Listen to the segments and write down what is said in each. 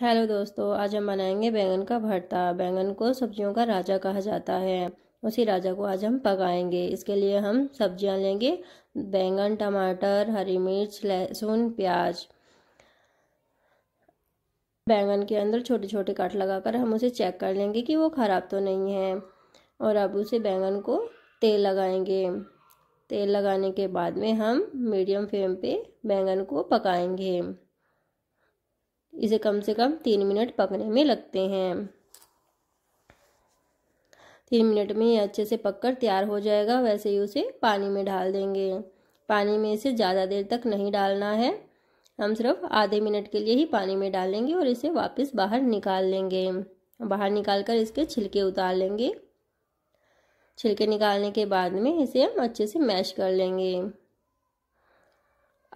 hello दोस्तों आज हम बनाएंगे बैंगन का भरता बैंगन को सब्जियों का राजा कहा जाता है उसी राजा को आज हम पकाएंगे इसके लिए हम सब्जियां लेंगे बैंगन टमाटर हरी मिर्च लहसुन प्याज बैंगन के अंदर छोटे छोटे काट लगाकर हम उसे चेक कर लेंगे कि वो ख़राब तो नहीं है और अब उसे बैंगन को तेल लगाएंगे तेल लगाने के बाद में हम मीडियम फ्लेम पे बैंगन को पकाएंगे इसे कम से कम तीन मिनट पकने में लगते हैं तीन मिनट में ये अच्छे से पककर तैयार हो जाएगा वैसे ही उसे पानी में डाल देंगे पानी में इसे ज़्यादा देर तक नहीं डालना है हम सिर्फ आधे मिनट के लिए ही पानी में डालेंगे और इसे वापस बाहर निकाल लेंगे बाहर निकाल कर इसके छिलके उतार लेंगे छिलके निकालने के बाद में इसे हम अच्छे से मैश कर लेंगे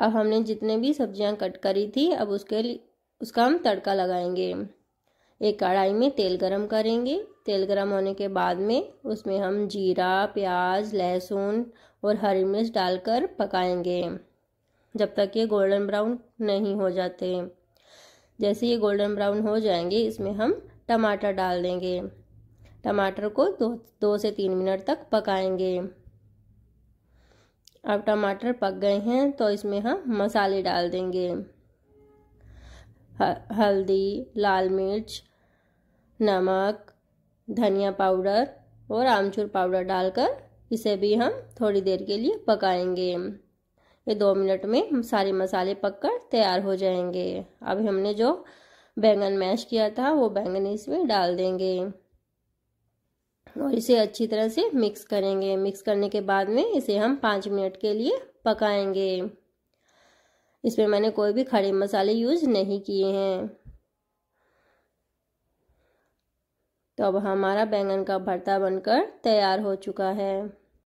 अब हमने जितने भी सब्जियां कट करी थी अब उसके उसका हम तड़का लगाएंगे एक कढ़ाई में तेल गरम करेंगे तेल गरम होने के बाद में उसमें हम जीरा प्याज लहसुन और हरी मिर्च डालकर पकाएंगे जब तक ये गोल्डन ब्राउन नहीं हो जाते जैसे ये गोल्डन ब्राउन हो जाएंगे इसमें हम टमाटर डाल देंगे टमाटर को दो दो से तीन मिनट तक पकाएंगे अब टमाटर पक गए हैं तो इसमें हम मसाले डाल देंगे हल्दी लाल मिर्च नमक धनिया पाउडर और आमचूर पाउडर डालकर इसे भी हम थोड़ी देर के लिए पकाएंगे ये दो मिनट में सारे मसाले पककर तैयार हो जाएंगे अब हमने जो बैंगन मैश किया था वो बैंगन इसमें डाल देंगे और इसे अच्छी तरह से मिक्स करेंगे मिक्स करने के बाद में इसे हम पाँच मिनट के लिए पकाएंगे इसमें मैंने कोई भी खड़े मसाले यूज़ नहीं किए हैं तो अब हमारा बैंगन का भरता बनकर तैयार हो चुका है